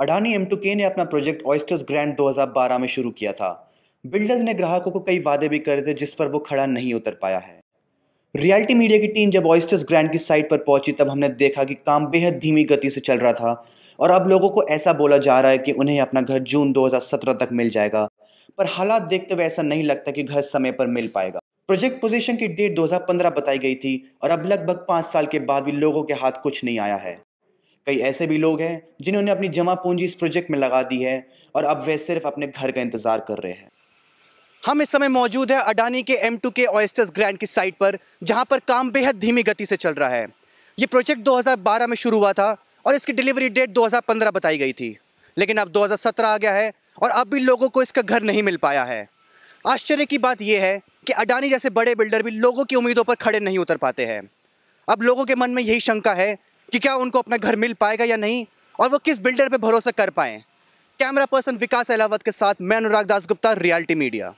Adani M two के ने अपना प्रोजेक्ट ऑयस्टर्स ग्रैंड 2012 में शुरू किया था बिल्डर्स ने ग्राहकों को कई वादे भी करे थे जिस पर वो खड़ा नहीं उतर पाया है रियलिटी मीडिया की टीम जब ऑयस्टर्स ग्रैंड की साइट पर पहुंची तब हमने देखा कि काम बेहद धीमी गति से चल रहा था और अब लोगों को ऐसा बोला जा रहा है कि उन्हें अपना घर जून 2017 तक मिल जाएगा पर हालात देखते हुए ऐसा नहीं लगता कि घर समय पर मिल पाएगा प्रोजेक्ट पोजीशन की डेट 2015 बताई गई थी और अब लगभग पांच साल के बाद भी लोगों के हाथ कुछ नहीं आया है कई ऐसे भी लोग हैं जिन्होंने अपनी जमा पूंजी इस प्रोजेक्ट में लगा दी है और अब वे सिर्फ अपने घर का इंतजार कर रहे हैं हम इस समय मौजूद है अडानी के M two K oysters grand की साइट पर जहां पर काम बेहद धीमी गति से चल रहा है ये प्रोजेक्ट 2012 में शुरू हुआ था और इसकी डिलीवरी डेट 2015 बताई गई थी लेकिन अब 2017 आ गया है और अब भी लोगों को इसका घर नहीं मिल पाया है आश्चर्य की बात यह है कि अडानी जैसे बड़े बिल्डर भी लोगों की उम्मीदों पर खड़े नहीं उतर पाते हैं अब लोगों के मन में यही शंका है कि क्या उनको अपना घर मिल पाएगा या नहीं और वो किस बिल्डर पर भरोसा कर पाएँ कैमरा पर्सन विकास अलावत के साथ मैं अनुराग दास गुप्ता रियलिटी मीडिया